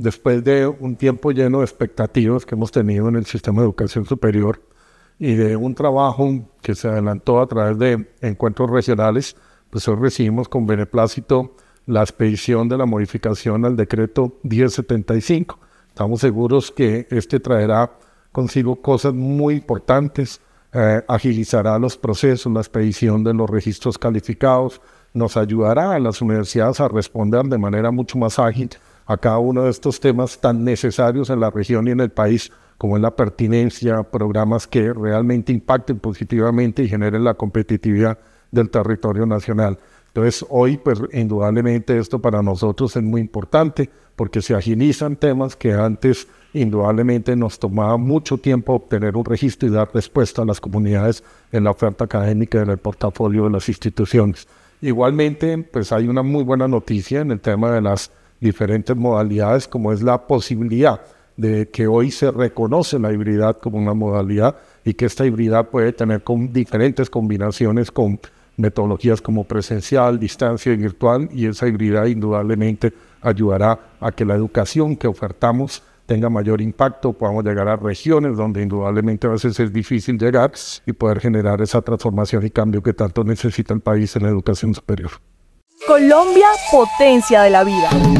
después de un tiempo lleno de expectativas que hemos tenido en el sistema de educación superior y de un trabajo que se adelantó a través de encuentros regionales, pues hoy recibimos con beneplácito la expedición de la modificación al decreto 1075. Estamos seguros que este traerá consigo cosas muy importantes, eh, agilizará los procesos, la expedición de los registros calificados, nos ayudará a las universidades a responder de manera mucho más ágil a cada uno de estos temas tan necesarios en la región y en el país, como es la pertinencia, programas que realmente impacten positivamente y generen la competitividad del territorio nacional. Entonces, hoy, pues, indudablemente esto para nosotros es muy importante porque se agilizan temas que antes, indudablemente, nos tomaba mucho tiempo obtener un registro y dar respuesta a las comunidades en la oferta académica en el portafolio de las instituciones. Igualmente, pues hay una muy buena noticia en el tema de las diferentes modalidades, como es la posibilidad de que hoy se reconoce la hibridad como una modalidad y que esta hibridad puede tener con diferentes combinaciones con metodologías como presencial, distancia y virtual y esa hibridad indudablemente ayudará a que la educación que ofertamos tenga mayor impacto, podamos llegar a regiones donde indudablemente a veces es difícil llegar y poder generar esa transformación y cambio que tanto necesita el país en la educación superior. Colombia, potencia de la vida.